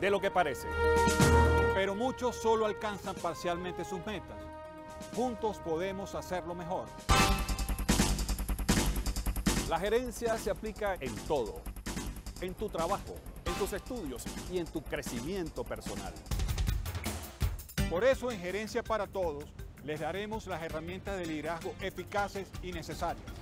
de lo que parece. Pero muchos solo alcanzan parcialmente sus metas. Juntos podemos hacerlo mejor. La gerencia se aplica en todo, en tu trabajo, en tus estudios y en tu crecimiento personal. Por eso en Gerencia para Todos les daremos las herramientas de liderazgo eficaces y necesarias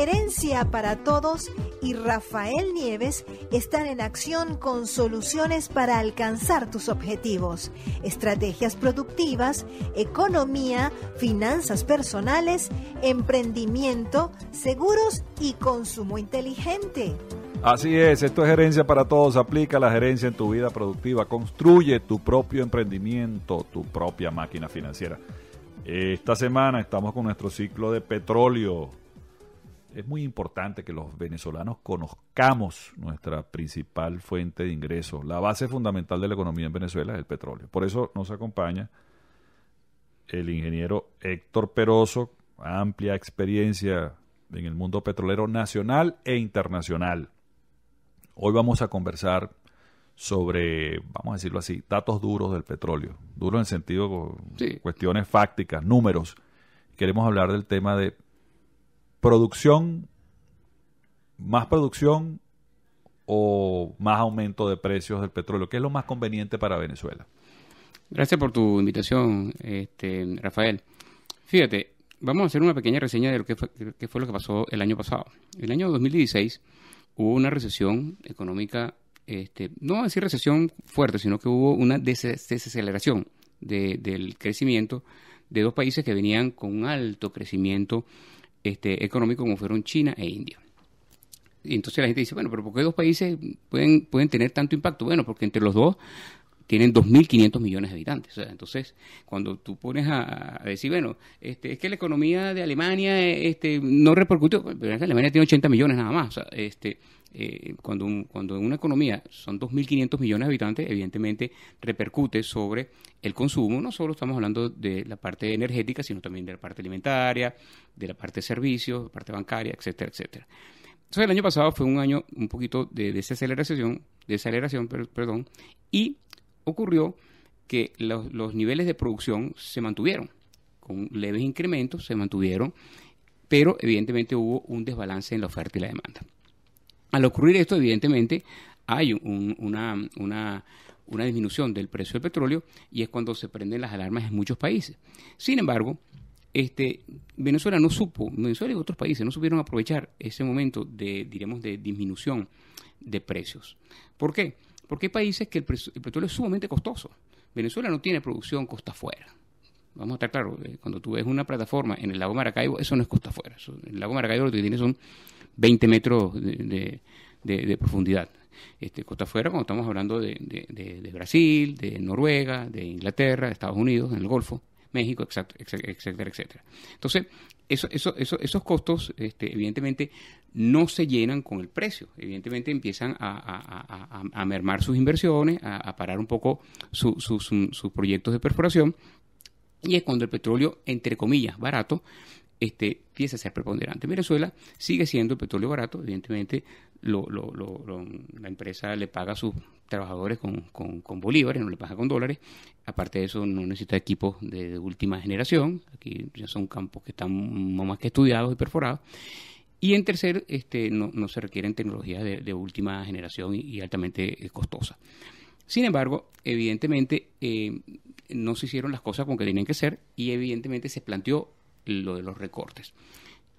Gerencia para Todos y Rafael Nieves están en acción con soluciones para alcanzar tus objetivos, estrategias productivas, economía, finanzas personales, emprendimiento, seguros y consumo inteligente. Así es, esto es gerencia para todos. Aplica la gerencia en tu vida productiva. Construye tu propio emprendimiento, tu propia máquina financiera. Esta semana estamos con nuestro ciclo de petróleo es muy importante que los venezolanos conozcamos nuestra principal fuente de ingresos. La base fundamental de la economía en Venezuela es el petróleo. Por eso nos acompaña el ingeniero Héctor Peroso, amplia experiencia en el mundo petrolero nacional e internacional. Hoy vamos a conversar sobre, vamos a decirlo así, datos duros del petróleo. Duros en sentido, cuestiones fácticas, números. Queremos hablar del tema de producción, más producción o más aumento de precios del petróleo, ¿Qué es lo más conveniente para Venezuela. Gracias por tu invitación, este, Rafael. Fíjate, vamos a hacer una pequeña reseña de lo que fue, lo que pasó el año pasado. El año 2016 hubo una recesión económica, este, no decir recesión fuerte, sino que hubo una desaceleración del crecimiento de dos países que venían con un alto crecimiento este, económico como fueron China e India. Y entonces la gente dice, bueno, pero ¿por qué dos países pueden, pueden tener tanto impacto? Bueno, porque entre los dos tienen 2.500 millones de habitantes. entonces, cuando tú pones a, decir, bueno, este, es que la economía de Alemania este, no repercute, pues, pero Alemania tiene 80 millones nada más. este, eh, cuando, en una economía son 2.500 millones de habitantes, evidentemente repercute sobre el consumo. No solo estamos hablando de la parte energética, sino también de la parte alimentaria, de la parte de servicios, de la parte bancaria, etcétera, etcétera. Entonces, el año pasado fue un año un poquito de, de desaceleración, desaceleración, perdón, y ocurrió que los, niveles de producción se mantuvieron, con leves incrementos se mantuvieron, pero evidentemente hubo un desbalance en la oferta y la demanda. Al ocurrir esto, evidentemente, hay una, disminución del precio del petróleo y es cuando se prenden las alarmas en muchos países. Sin embargo, este, Venezuela no supo, Venezuela y otros países no supieron aprovechar ese momento de, diremos, de disminución de precios. ¿Por qué? Porque hay países que el, petróleo es sumamente costoso. Venezuela no tiene producción costa afuera. Vamos a estar claros, eh, cuando tú ves una plataforma en el lago Maracaibo, eso no es costa afuera. el lago Maracaibo lo que tiene son 20 metros de, profundidad. Este, costa afuera cuando estamos hablando de, Brasil, de Noruega, de Inglaterra, de Estados Unidos, en el Golfo, México, etcétera, etcétera, Entonces, eso, eso, esos costos, este, evidentemente, no se llenan con el precio. Evidentemente empiezan a, mermar sus inversiones, a, parar un poco sus proyectos de perforación. Y es cuando el petróleo, entre comillas, barato, este, empieza a ser preponderante. Venezuela sigue siendo el petróleo barato, evidentemente la empresa le paga a sus trabajadores con, bolívares, no le paga con dólares. Aparte de eso, no necesita equipos de, de última generación. Aquí ya son campos que están más que estudiados y perforados. Y en tercer, este, no, se requieren tecnologías de, última generación y, altamente costosa eh, costosas. Sin embargo, evidentemente eh, no se hicieron las cosas como que tenían que ser y evidentemente se planteó lo de los recortes.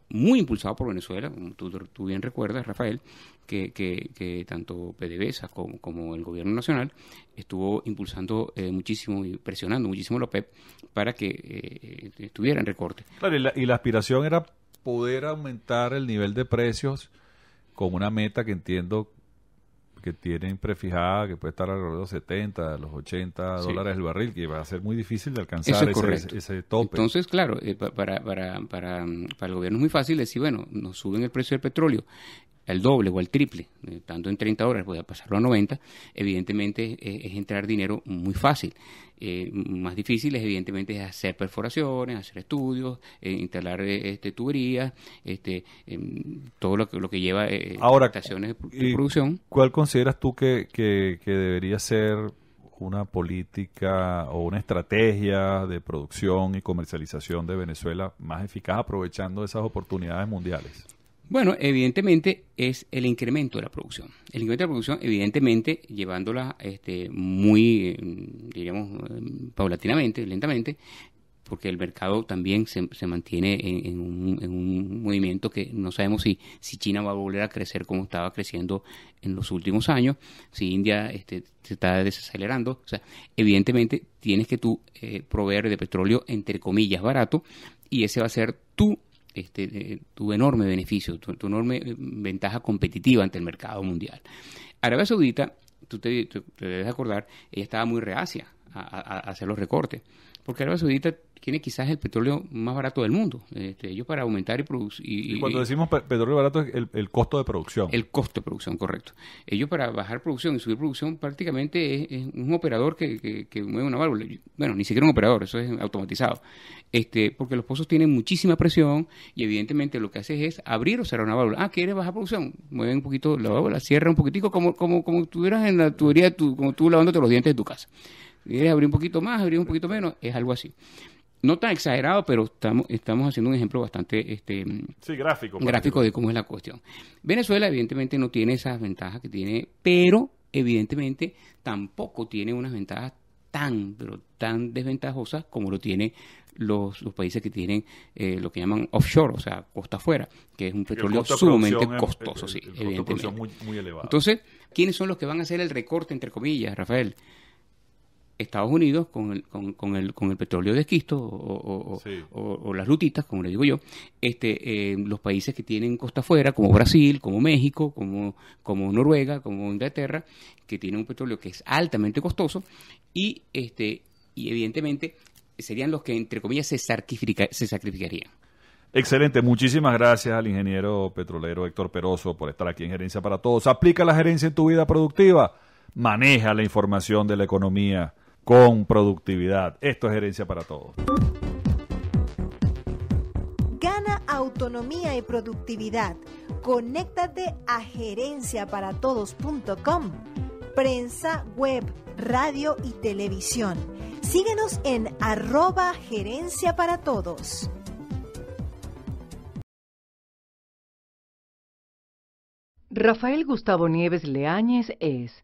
Muy impulsado por Venezuela, como tú, tú bien recuerdas, Rafael, que, que, tanto PDVSA como, el gobierno nacional estuvo impulsando eh, muchísimo y presionando muchísimo a la OPEP para que estuvieran recortes. Claro, y la, y la aspiración era poder aumentar el nivel de precios con una meta que entiendo que tienen prefijada, que puede estar alrededor de los 70, los 80 dólares el barril, que va a ser muy difícil de alcanzar ese, tope. Entonces, claro, eh, para, para, para, para el gobierno es muy fácil decir, bueno, nos suben el precio del petróleo el doble o el triple, eh, tanto en 30 voy a pasarlo a 90, evidentemente eh, es, entrar dinero muy fácil. Eh, más difícil es evidentemente hacer perforaciones, hacer estudios, instalar este, tuberías, este, em, todo lo que, lo que lleva Ahora, estaciones de, producción. ¿Cuál consideras tú que, que, que debería ser una política o una estrategia de producción y comercialización de Venezuela más eficaz aprovechando esas oportunidades mundiales? Bueno, evidentemente es el incremento de la producción. El incremento de la producción, evidentemente, llevándola este, muy, mm, diríamos, mm, paulatinamente, lentamente, porque el mercado también se, mantiene en, un, movimiento que no sabemos si, si China va a volver a crecer como estaba creciendo en los últimos años, si India este, se está desacelerando. O sea, evidentemente tienes que tú eh, proveer de petróleo, entre comillas, barato, y ese va a ser tu este, eh, enorme beneficio, tu, enorme eh, ventaja competitiva ante el mercado mundial. Arabia Saudita, tú te, debes acordar, ella estaba muy reacia a hacer los recortes porque Arabia Saudita tiene quizás el petróleo más barato del mundo. Este, ellos para aumentar y producir... Y, cuando decimos petróleo barato es el, costo de producción. El costo de producción, correcto. Ellos para bajar producción y subir producción prácticamente es, un operador que, que, mueve una válvula. Bueno, ni siquiera un operador, eso es automatizado. Este, porque los pozos tienen muchísima presión y evidentemente lo que haces es abrir o cerrar una válvula. Ah, ¿quieres bajar producción? Mueve un poquito la válvula, cierra un poquitico como, como, como tuvieras en la tubería, tu, como tú lavándote los dientes de tu casa quieres abrir un poquito más, abrir un poquito menos, es algo así. No tan exagerado, pero estamos, estamos haciendo un ejemplo bastante este, gráfico, pues. gráfico de cómo es la cuestión. Venezuela evidentemente no tiene esas ventajas que tiene, pero evidentemente tampoco tiene unas ventajas tan, pero tan desventajosas como lo tienen los, países que tienen eh, lo que llaman offshore, o sea, costa afuera, que es un petróleo sumamente costoso, sí, evidentemente. Entonces, ¿quiénes son los que van a hacer el recorte, entre comillas, Rafael? Estados Unidos con el, con, el, con el petróleo de esquisto o, las lutitas, como le digo yo, este, eh, los países que tienen costa afuera, como Brasil, como México, como, como Noruega, como Inglaterra, que tienen un petróleo que es altamente costoso y, este, y evidentemente serían los que, entre comillas, se sacrificarían. Excelente, muchísimas gracias al ingeniero petrolero Héctor Peroso por estar aquí en Gerencia para Todos. Aplica la gerencia en tu vida productiva, maneja la información de la economía con productividad. Esto es Gerencia para todos. Gana autonomía y productividad. Conéctate a gerenciaparatodos.com. Prensa, web, radio y televisión. Síguenos en arroba gerencia para todos. Rafael Gustavo Nieves Leáñez es